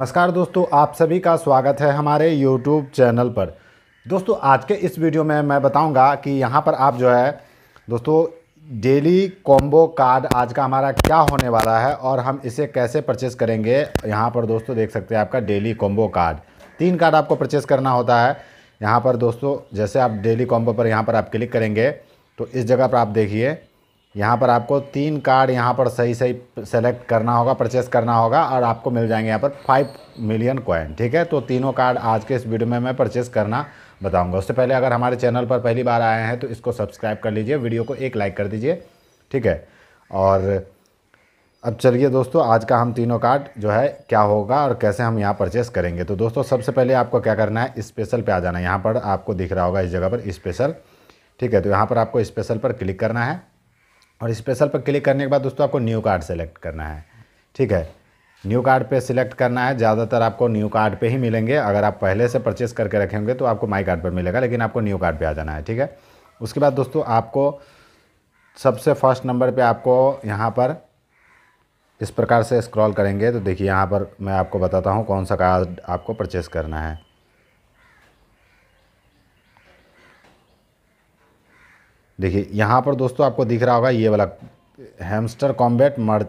नमस्कार दोस्तों आप सभी का स्वागत है हमारे YouTube चैनल पर दोस्तों आज के इस वीडियो में मैं बताऊंगा कि यहाँ पर आप जो है दोस्तों डेली कॉम्बो कार्ड आज का हमारा क्या होने वाला है और हम इसे कैसे परचेस करेंगे यहाँ पर दोस्तों देख सकते हैं आपका डेली कॉम्बो कार्ड तीन कार्ड आपको परचेस करना होता है यहाँ पर दोस्तों जैसे आप डेली कॉम्बो पर यहाँ पर आप क्लिक करेंगे तो इस जगह पर आप देखिए यहाँ पर आपको तीन कार्ड यहाँ पर सही सही सेलेक्ट करना होगा परचेस करना होगा और आपको मिल जाएंगे यहाँ पर फाइव मिलियन कॉइन ठीक है तो तीनों कार्ड आज के इस वीडियो में मैं परचेस करना बताऊंगा उससे पहले अगर हमारे चैनल पर पहली बार आए हैं तो इसको सब्सक्राइब कर लीजिए वीडियो को एक लाइक कर दीजिए ठीक है और अब चलिए दोस्तों आज का हम तीनों कार्ड जो है क्या होगा और कैसे हम यहाँ परचेस करेंगे तो दोस्तों सबसे पहले आपको क्या करना है स्पेशल पर आ जाना है यहाँ पर आपको दिख रहा होगा इस जगह पर स्पेशल ठीक है तो यहाँ पर आपको स्पेशल पर क्लिक करना है और स्पेशल पर क्लिक करने के बाद दोस्तों आपको न्यू कार्ड सेलेक्ट करना है ठीक है न्यू कार्ड पे सिलेक्ट करना है ज़्यादातर आपको न्यू कार्ड पे ही मिलेंगे अगर आप पहले से परचेस करके रखेंगे तो आपको माई कार्ड पर मिलेगा लेकिन आपको न्यू कार्ड पे आ जाना है ठीक है उसके बाद दोस्तों आपको सबसे फर्स्ट नंबर पे आपको यहाँ पर इस प्रकार से स्क्रॉल करेंगे तो देखिए यहाँ पर मैं आपको बताता हूँ कौन सा कार्ड आपको परचेस करना है देखिए यहाँ पर दोस्तों आपको दिख रहा होगा ये वाला हेमस्टर कॉम्बैट मर्च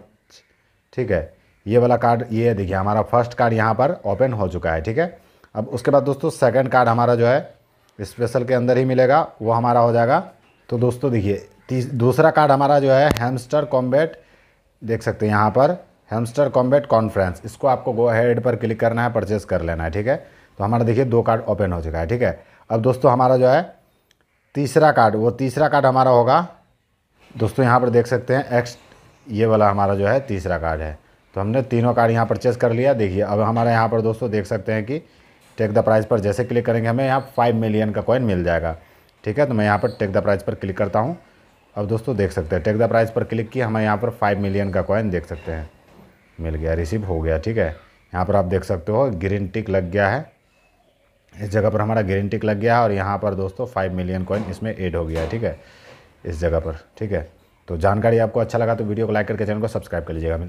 ठीक है ये वाला कार्ड ये देखिए हमारा फर्स्ट कार्ड यहाँ पर ओपन हो चुका है ठीक है अब उसके बाद दोस्तों सेकंड कार्ड हमारा जो है स्पेशल के अंदर ही मिलेगा वो हमारा हो जाएगा तो दोस्तों देखिए दूसरा कार्ड हमारा जो है हेमस्टर कॉम्बैट देख सकते हैं यहाँ पर हेमस्टर कॉम्बैट कॉन्फ्रेंस इसको आपको गो हेड पर क्लिक करना है परचेस कर लेना है ठीक है तो हमारा देखिए दो कार्ड ओपन हो चुका है ठीक है अब दोस्तों हमारा जो है तीसरा कार्ड वो तीसरा कार्ड हमारा होगा दोस्तों यहाँ पर देख सकते हैं एक्स ये वाला हमारा जो है तीसरा कार्ड है तो हमने तीनों कार्ड यहाँ परचेस कर लिया देखिए अब हमारे यहाँ पर दोस्तों देख सकते हैं कि टेक द प्राइस पर जैसे क्लिक करेंगे हमें यहाँ फाइव मिलियन का कॉइन मिल जाएगा ठीक है तो मैं यहाँ पर टेक द प्राइस पर क्लिक करता हूँ अब दोस्तों देख सकते हैं टेक द प्राइस पर क्लिक किया हमें यहाँ पर फाइव मिलियन का कॉइन देख सकते हैं मिल गया रिसीव हो गया ठीक है यहाँ पर आप देख सकते हो ग्रीन टिक लग गया है इस जगह पर हमारा ग्रीन टिक लग गया है और यहाँ पर दोस्तों फाइव मिलियन कॉइन इसमें एड हो गया है ठीक है इस जगह पर ठीक है तो जानकारी आपको अच्छा लगा तो वीडियो को लाइक करके चैनल को सब्सक्राइब कर लीजिएगा